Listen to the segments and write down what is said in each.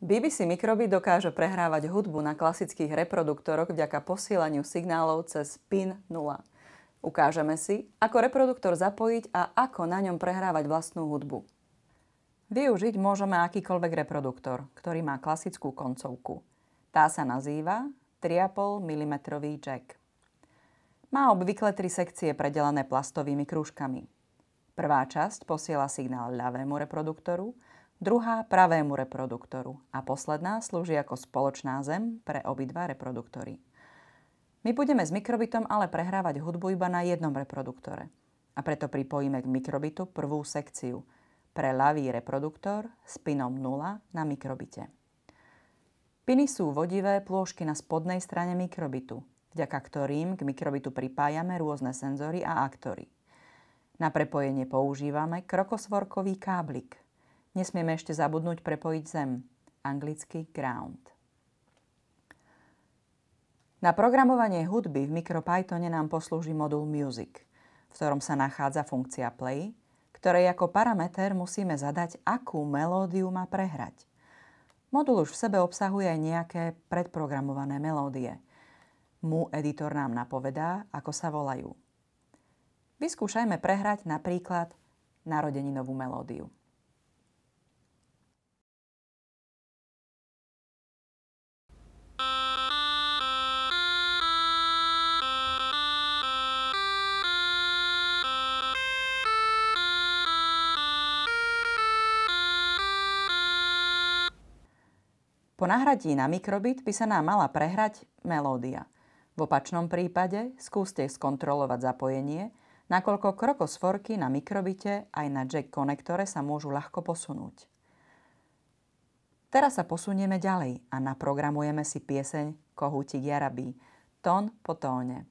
BBC Mikroby dokáže prehrávať hudbu na klasických reproduktoroch vďaka posielaniu signálov cez PIN 0. Ukážeme si, ako reproduktor zapojiť a ako na ňom prehrávať vlastnú hudbu. Využiť môžeme akýkoľvek reproduktor, ktorý má klasickú koncovku. Tá sa nazýva 3,5 mm jack. Má obvykle tri sekcie predelené plastovými krúžkami. Prvá časť posiela signál ľavému reproduktoru, druhá pravému reproduktoru a posledná slúži ako spoločná zem pre obidva reproduktory. My budeme s mikrobitom ale prehrávať hudbu iba na jednom reproduktore a preto pripojíme k mikrobitu prvú sekciu pre ľavý reproduktor s pinom 0 na mikrobite. Piny sú vodivé plôžky na spodnej strane mikrobitu, vďaka ktorým k mikrobitu pripájame rôzne senzory a aktory. Na prepojenie používame krokosvorkový káblik – Nesmieme ešte zabudnúť prepojiť zem, anglicky ground. Na programovanie hudby v MicroPythone nám poslúži modul Music, v ktorom sa nachádza funkcia play, ktorej ako parameter musíme zadať, akú melódiu má prehrať. Modul už v sebe obsahuje aj nejaké predprogramované melódie. Mu editor nám napovedá, ako sa volajú. Vyskúšajme prehrať napríklad narodeninovú melódiu. Po nahradí na mikrobit by sa nám mala prehrať melódia. V opačnom prípade skúste skontrolovať zapojenie, nakoľko krokosforky na mikrobite aj na jack konektore sa môžu ľahko posunúť. Teraz sa posunieme ďalej a naprogramujeme si pieseň Kohútik Jarabí, tón po tóne.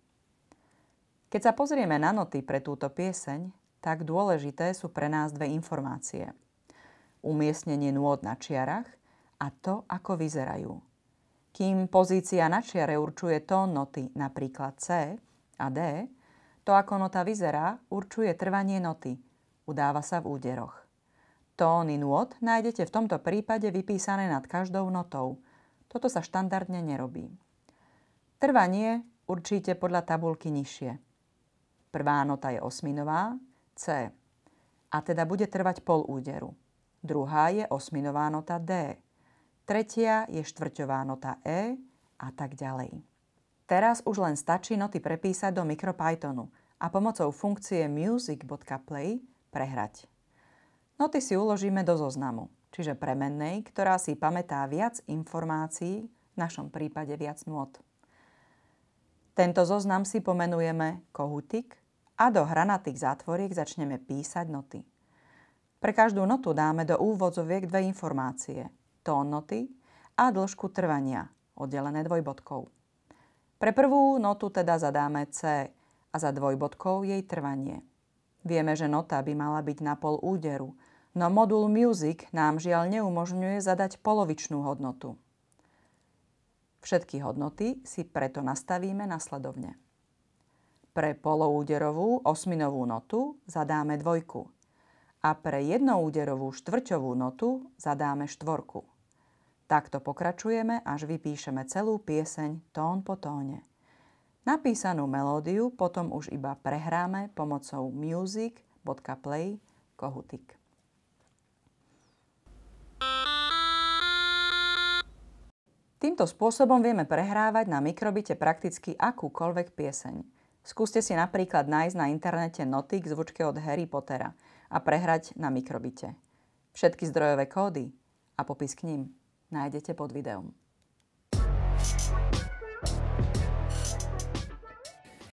Keď sa pozrieme na noty pre túto pieseň, tak dôležité sú pre nás dve informácie. Umiestnenie nôd na čiarach a to, ako vyzerajú. Kým pozícia na čiare určuje tón noty, napríklad C a D, to, ako nota vyzerá, určuje trvanie noty. Udáva sa v úderoch. Tóny nôd nájdete v tomto prípade vypísané nad každou notou. Toto sa štandardne nerobí. Trvanie určíte podľa tabulky nižšie. Prvá nota je osminová, C, a teda bude trvať pol úderu. Druhá je osminová nota D, tretia je štvrťová nota E a tak ďalej. Teraz už len stačí noty prepísať do MicroPythonu a pomocou funkcie music.play prehrať. Noty si uložíme do zoznamu, čiže premennej, ktorá si pamätá viac informácií, v našom prípade viac nôt. Tento zoznam si pomenujeme kohutik a do hranatých zátvoriek začneme písať noty. Pre každú notu dáme do úvodzoviek dve informácie – tónnoty a dĺžku trvania, oddelené dvojbodkou. Pre prvú notu teda zadáme C a za dvojbodkou jej trvanie. Vieme, že nota by mala byť na pol úderu, no modul Music nám žiaľ neumožňuje zadať polovičnú hodnotu. Všetky hodnoty si preto nastavíme nasledovne. Pre polouderovú osminovú notu zadáme dvojku a pre jednoúderovú štvrťovú notu zadáme štvorku. Takto pokračujeme, až vypíšeme celú pieseň tón po tóne. Napísanú melódiu potom už iba prehráme pomocou music.play kohutik. Týmto spôsobom vieme prehrávať na mikrobite prakticky akúkoľvek pieseň. Skúste si napríklad nájsť na internete noty k zvučke od Harry Pottera a prehrať na mikrobite. Všetky zdrojové kódy a popis k ním nájdete pod videom.